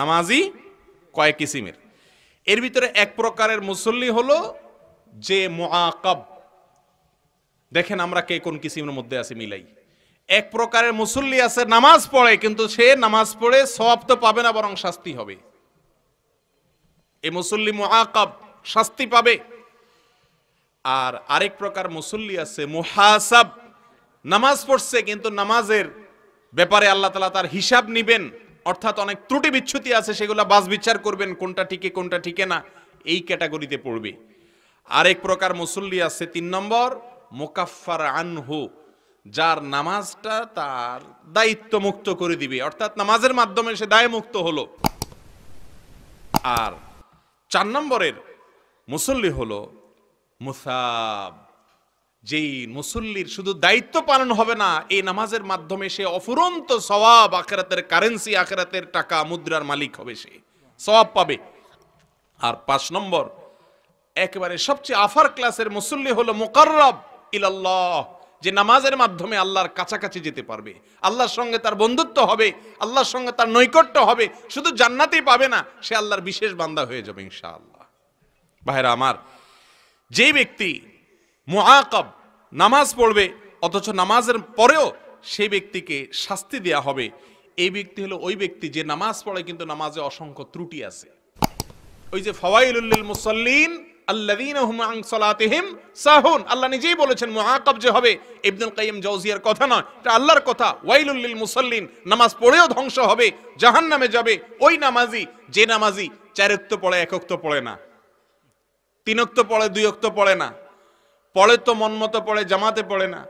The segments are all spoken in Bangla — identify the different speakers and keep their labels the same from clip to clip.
Speaker 1: নামাজি কয়েক কিসিমের এর ভিতরে এক প্রকারের মুসল্লি হলো যে মহাকব দেখেন আমরা কে কোন কিসিমের মধ্যে আছি মিলাই এক প্রকারের মুসল্লি আছে নামাজ পড়ে কিন্তু সে নামাজ পড়ে সব তো পাবে না বরং শাস্তি হবে এ মুসল্লি মহাকব শাস্তি পাবে আর আরেক প্রকার মুসল্লি আছে মুহাসাব নামাজ পড়ছে কিন্তু নামাজের ব্যাপারে আল্লাহ তালা তার হিসাব নিবেন অর্থাৎ অনেক ত্রুটি বিচ্ছুতি আছে সেগুলো বাস বিচার করবেন কোনটা ঠিকে কোনটা ঠিকে না এই ক্যাটাগরিতে পড়বে আরেক প্রকার মুসল্লি আছে তিন নম্বর মোকাফার আনহু যার নামাজটা তার দায়িত্ব মুক্ত করে দিবে অর্থাৎ নামাজের মাধ্যমে সে দায় মুক্ত হলো আর চার নম্বরের মুসল্লি হলো মুসাব যেই মুসল্লির শুধু দায়িত্ব পালন হবে না এই নামাজের মাধ্যমে সে অফুরন্ত সবাব আখেরাতের কারেন্সি আখেরাতের টাকা মুদ্রার মালিক হবে সে সবাব পাবে আর পাঁচ নম্বর একেবারে সবচেয়ে আফার ক্লাসের মুসল্লি হলো মোকাররব ইলাল্লাহ যে নামাজের মাধ্যমে আল্লাহর কাছাকাছি যেতে পারবে আল্লাহর সঙ্গে তার বন্ধুত্ব হবে আল্লাহর সঙ্গে তার নৈকট্য হবে শুধু জান্নাতেই পাবে না সে আল্লাহর বিশেষ বান্দা হয়ে যাবে ইনশাআল্লাহ ভাইরা আমার যে ব্যক্তি মহাকব নামাজ পড়বে অথচ নামাজের পরেও সেই ব্যক্তিকে শাস্তি দেয়া হবে এই ব্যক্তি হলো ওই ব্যক্তি যে নামাজ পড়ে কিন্তু নামাজে অসংখ্য ত্রুটি আছে ওই যে ফওয়াইলুল মুসল্লিন সাহুন আল্লাহ নিজেই বলেছেন মহাকব যে হবে ইবনুল কাইম জৌজিয়ার কথা নয় এটা আল্লাহর কথা ওয়াইলুল্লিল মুসল্লিন নামাজ পড়েও ধ্বংস হবে জাহান্নামে যাবে ওই নামাজি যে নামাজি চারোক্ত পড়ে একক্ত পড়ে না তিনোক্ত পড়ে দুই অক্ত পড়ে না পড়ে তো মন মতো পড়ে জামাতে পড়ে না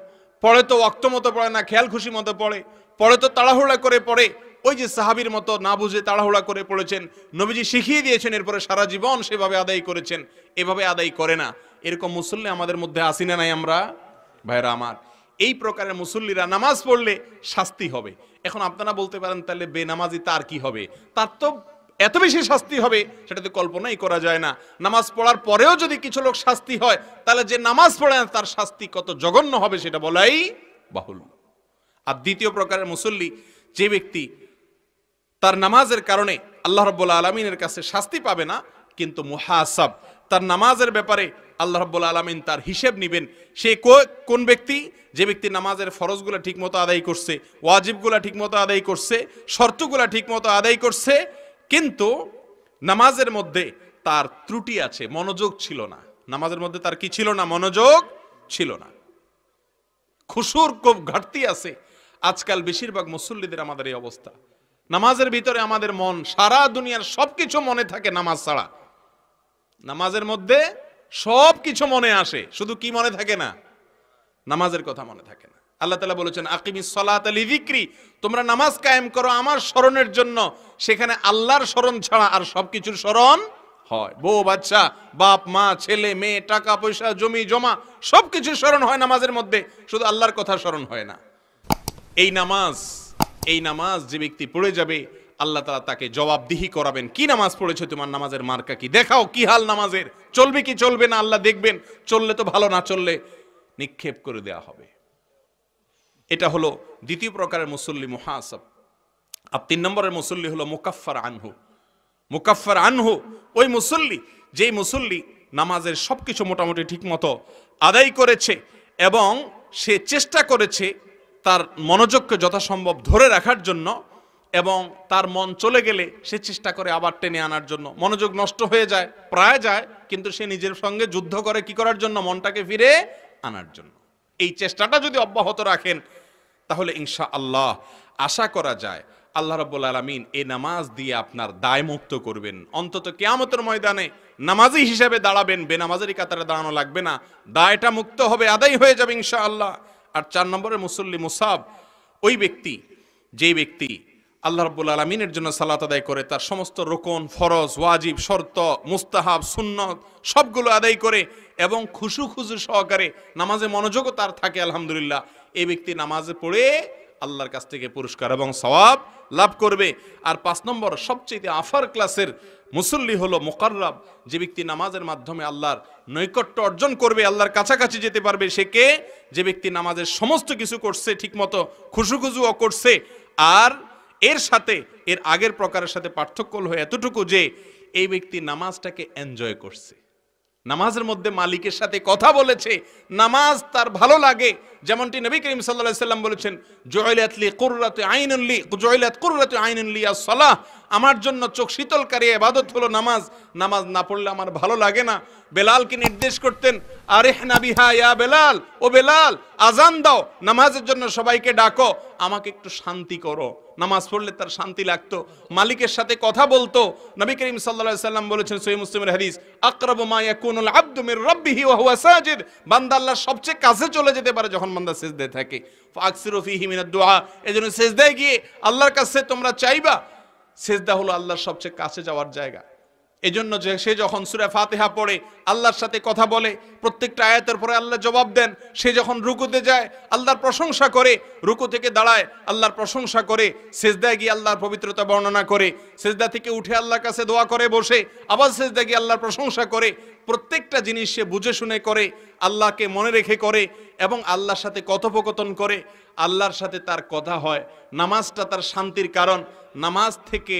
Speaker 1: পড়ে তো অক্ত মতো পড়ে না খেয়াল খুশি মতো পড়ে পড়ে তো তাড়াহুড়া করে পড়ে ওই যে সাহাবির মতো না বুঝে তাড়াহুড়া করে পড়েছেন নবীজি শিখিয়ে দিয়েছেন এরপরে সারা জীবন সেভাবে আদায় করেছেন এভাবে আদায় করে না এরকম মুসল্লি আমাদের মধ্যে আসি না নাই আমরা ভাইরা আমার এই প্রকারের মুসল্লিরা নামাজ পড়লে শাস্তি হবে এখন আপনারা বলতে পারেন তাহলে বেনামাজি তার কি হবে তার তো এত বেশি শাস্তি হবে সেটা তো কল্পনাই করা যায় না নামাজ পড়ার পরেও যদি কিছু লোক শাস্তি হয় তাহলে যে নামাজ পড়ে না তার শাস্তি কত জঘন্য হবে সেটা বলাই বাহুল আর দ্বিতীয় প্রকারের মুসল্লি যে ব্যক্তি তার নামাজের কারণে আল্লাহ রব্বুল্লা আলমিনের কাছে শাস্তি পাবে না কিন্তু মুহাসাব তার নামাজের ব্যাপারে আল্লাহ রব্বুল্লা আলমিন তার হিসেব নেবেন সে কোন ব্যক্তি যে ব্যক্তি নামাজের ফরজগুলো ঠিকমতো আদায় করছে ওয়াজিবগুলো ঠিকমতো আদায় করছে শর্তগুলো ঠিকমতো আদায় করছে কিন্তু নামাজের মধ্যে তার ত্রুটি আছে মনোযোগ ছিল না নামাজের মধ্যে তার কি ছিল না মনোযোগ ছিল না খুশুর খুব ঘাটতি আছে আজকাল বেশিরভাগ মুসল্লিদের আমাদের এই অবস্থা নামাজের ভিতরে আমাদের মন সারা দুনিয়ার সবকিছু মনে থাকে নামাজ ছাড়া নামাজের মধ্যে সবকিছু মনে আসে শুধু কি মনে থাকে না নামাজের কথা মনে থাকে না আল্লাহ তালা বলেছেন আকিমি সলাত বিক্রি তোমরা নামাজ কায়েম করো আমার স্মরণের জন্য সেখানে আল্লাহর স্মরণ ছাড়া আর সবকিছুর স্মরণ হয় বউ বাচ্চা বাপ মা ছেলে মেয়ে টাকা পয়সা জমি জমা সবকিছু স্মরণ হয় নামাজের মধ্যে শুধু আল্লাহর কথা স্মরণ হয় না এই নামাজ এই নামাজ যে ব্যক্তি পড়ে যাবে আল্লাহ তালা তাকে জবাবদিহি করাবেন কি নামাজ পড়েছো তোমার নামাজের মার্কা কি দেখাও কি হাল নামাজের চলবে কি চলবে না আল্লাহ দেখবেন চললে তো ভালো না চললে নিক্ষেপ করে দেয়া হবে এটা হলো দ্বিতীয় প্রকারের মুসল্লি মহাসব আর তিন নম্বরের মুসল্লি হলো মুকাফার আনহু মুকাফার আনহু ওই মুসল্লি যেই মুসল্লি নামাজের সব কিছু মোটামুটি ঠিকমতো আদায় করেছে এবং সে চেষ্টা করেছে তার মনোযোগকে যথাসম্ভব ধরে রাখার জন্য এবং তার মন চলে গেলে সে চেষ্টা করে আবার টেনে আনার জন্য মনোযোগ নষ্ট হয়ে যায় প্রায় যায় কিন্তু সে নিজের সঙ্গে যুদ্ধ করে কি করার জন্য মনটাকে ফিরে আনার জন্য এই চেষ্টাটা যদি অব্যাহত রাখেন তাহলে ইনশা আল্লাহ আশা করা যায় আল্লাহ রব্বুল আলমিন এ নামাজ দিয়ে আপনার দায় মুক্ত করবেন অন্তত কেয়ামতের ময়দানে নামাজি হিসেবে দাঁড়াবেন বেনামাজেরই কাতারে দাঁড়ানো লাগবে না দায়টা মুক্ত হবে আদায় হয়ে যাবে ইনশা আল্লাহ আর চার নম্বরের মুসল্লি মুসাব ওই ব্যক্তি যেই ব্যক্তি আল্লাহ রব্বুল আলমিনের জন্য সালাত আদায় করে তার সমস্ত রোকন ফরজ ওয়াজিব শর্ত মুস্তাহাব সুন্নত সবগুলো আদায় করে এবং খুশু খুশু সহকারে নামাজে মনোযোগও তার থাকে আলহামদুলিল্লাহ এই ব্যক্তি নামাজে পড়ে আল্লাহর কাছ থেকে পুরস্কার এবং সওয়াব লাভ করবে আর পাঁচ নম্বর সবচেয়ে আফার ক্লাসের মুসল্লি হলো মোকাররব যে ব্যক্তি নামাজের মাধ্যমে আল্লাহর নৈকট্য অর্জন করবে আল্লাহর কাছাকাছি যেতে পারবে সে কে যে ব্যক্তি নামাজের সমস্ত কিছু করছে ঠিকমতো খুশু খুশুও করছে আর এর সাথে এর আগের প্রকারের সাথে পার্থক্য হলো এতটুকু যে এই ব্যক্তি নামাজটাকে এনজয় করছে নামাজের মধ্যে মালিকের সাথে কথা বলেছে নামাজ তার ভালো লাগে যেমনটি নবী করিম সাল্লাহ সাল্লাম বলেছেন জয়লাতলি আইন আইনুল্লি জয়লাত কুর্রাতে আইন আর সলাহ আমার জন্য চোখ শীতলকারী এবাদত হলো নামাজ নামাজ না পড়লে আমার ভালো লাগে না বেলালকে নির্দেশ করতেন আরে নাবিহা ইয়া বেলাল ও বেলাল আজান দাও নামাজের জন্য সবাইকে ডাকো আমাকে একটু শান্তি করো নামাজ পড়লে তার শান্তি লাগতো মালিকের সাথে কথা বলতো নবী করিম সাল্লা সাল্লাম বলেছেন সৈয় মুসলিমের হারিস আক্রব মায়া কুনুল আব্দুমের রব্বিহি ওয়া হুয়া সাজিদ বান্দাল্লাহ সবচেয়ে কাছে চলে যেতে পারে যখন বান্দা সেজদায় থাকে ফাকসিরু ফিহি মিনাদ জন্য শেষ দেয় গিয়ে আল্লাহর কাছে তোমরা চাইবা সেজদা হলো আল্লাহর সবচেয়ে কাছে যাওয়ার জায়গা এজন্য যে সে যখন সুরা ফাতেহা পড়ে আল্লাহর সাথে কথা বলে প্রত্যেকটা আয়াতের পরে আল্লাহ জবাব দেন সে যখন রুকুতে যায় আল্লাহর প্রশংসা করে রুকু থেকে দাঁড়ায় আল্লাহর প্রশংসা করে সেজদায় গিয়ে আল্লাহর পবিত্রতা বর্ণনা করে সেজদা থেকে উঠে আল্লাহর কাছে দোয়া করে বসে আবার সেজদা গিয়ে আল্লাহর প্রশংসা করে প্রত্যেকটা জিনিস সে বুঝে শুনে করে আল্লাহকে মনে রেখে করে এবং আল্লাহর সাথে কথোপকথন করে আল্লাহর সাথে তার কথা হয় নামাজটা তার শান্তির কারণ নামাজ থেকে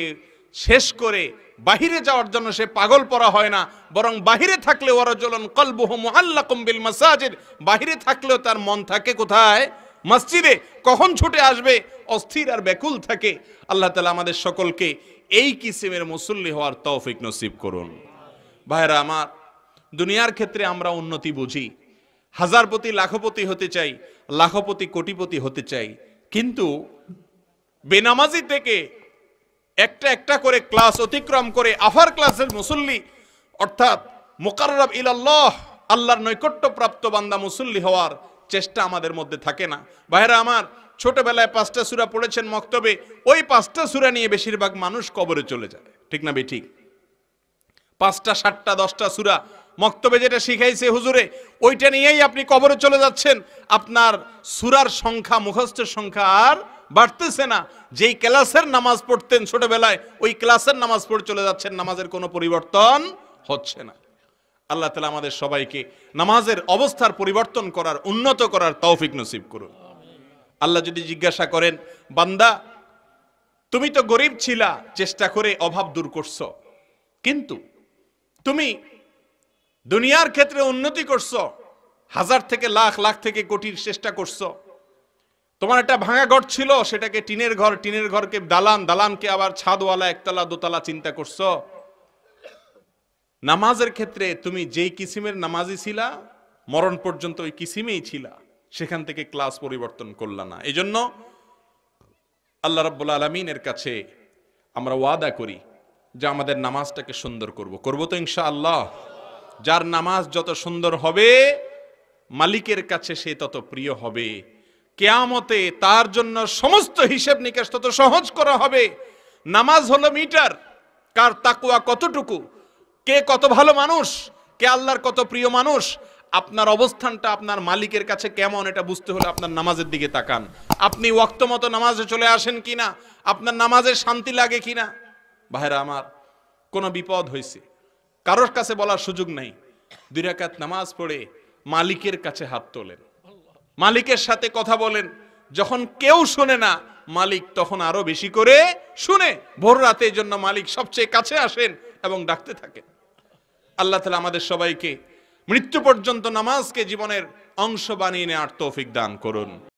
Speaker 1: শেষ করে বাহিরে যাওয়ার জন্য সে পাগল পরা হয় না বরং বাহিরে থাকলে ওরজলন কলবুহ মোহাল্লা বিল মাসাজির বাহিরে থাকলেও তার মন থাকে কোথায় মসজিদে কখন ছুটে আসবে অস্থির আর ব্যাকুল থাকে আল্লাহ তালা আমাদের সকলকে এই কিসিমের মুসল্লি হওয়ার তৌফিক নসিব করুন ভাইরা আমার দুনিয়ার ক্ষেত্রে আমরা উন্নতি বুঝি হাজারপতি লাখপতি হতে চাই লাখপতি কোটিপতি হতে চাই কিন্তু বেনামাজি থেকে একটা একটা করে ক্লাস অতিক্রম করে আফার ক্লাসের মুসল্লি অর্থাৎ মোকাররব ইলাল্লাহ আল্লাহর নৈকট্যপ্রাপ্ত বান্দা মুসল্লি হওয়ার চেষ্টা আমাদের মধ্যে থাকে না ভাইরা আমার ছোটবেলায় পাঁচটা সুরা পড়েছেন মক্তবে ওই পাঁচটা সুরা নিয়ে বেশিরভাগ মানুষ কবরে চলে যায় ঠিক না বেঠিক পাঁচটা সাতটা দশটা সুরা মক্তবে যেটা শিখাইছে হুজুরে ওইটা নিয়েই আপনি কবরে চলে যাচ্ছেন আপনার সুরার সংখ্যা মুখস্থের সংখ্যা আর বাড়তেছে না যেই ক্লাসের নামাজ পড়তেন ছোটবেলায় ওই ক্লাসের নামাজ পড়ে চলে যাচ্ছেন নামাজের কোনো পরিবর্তন হচ্ছে না আল্লাহ তালা আমাদের সবাইকে নামাজের অবস্থার পরিবর্তন করার উন্নত করার তৌফিক নসিব করুন আল্লাহ যদি জিজ্ঞাসা করেন বান্দা তুমি তো গরিব ছিলা চেষ্টা করে অভাব দূর করছ কিন্তু তুমি দুনিয়ার ক্ষেত্রে উন্নতি করছ হাজার থেকে লাখ লাখ থেকে কোটির চেষ্টা করছো তোমার একটা ভাঙা ঘর ছিল সেটাকে টিনের ঘর টিনের ঘরকে দালান দালানকে আবার ছাদওয়ালা একতলা দোতলা চিন্তা করছো নামাজের ক্ষেত্রে তুমি যেই কিসিমের নামাজি ছিলা মরণ পর্যন্ত ওই কিসিমেই ছিলা সেখান থেকে ক্লাস পরিবর্তন করলা না এই জন্য আল্লাহ রাব্বুল আলমিনের কাছে আমরা ওয়াদা করি যে আমাদের নামাজটাকে সুন্দর করব করব তো ইনশা আল্লাহ যার নামাজ যত সুন্দর হবে মালিকের কাছে সে তত প্রিয় হবে কেয়ামতে তার জন্য সমস্ত হিসেব নিকাশ তত সহজ করা হবে নামাজ হলো মিটার কার তাকুয়া কতটুকু কে কত ভালো মানুষ কে আল্লাহর কত প্রিয় মানুষ আপনার অবস্থানটা আপনার মালিকের কাছে কেমন এটা বুঝতে হলে আপনার নামাজের দিকে তাকান আপনি ওক্ত মতো নামাজে চলে আসেন কিনা আপনার নামাজে শান্তি লাগে কিনা ভাইরা আমার কোনো বিপদ হয়েছে কারোর কাছে বলার সুযোগ নাই দুই রাকাত নামাজ পড়ে মালিকের কাছে হাত তোলেন মালিকের সাথে কথা বলেন যখন কেউ শোনে না মালিক তখন আরো বেশি করে শুনে ভোর রাতের জন্য মালিক সবচেয়ে কাছে আসেন এবং ডাকতে থাকেন আল্লাহ তালা আমাদের সবাইকে মৃত্যু পর্যন্ত নামাজকে জীবনের অংশ বানিয়ে নেওয়ার তৌফিক দান করুন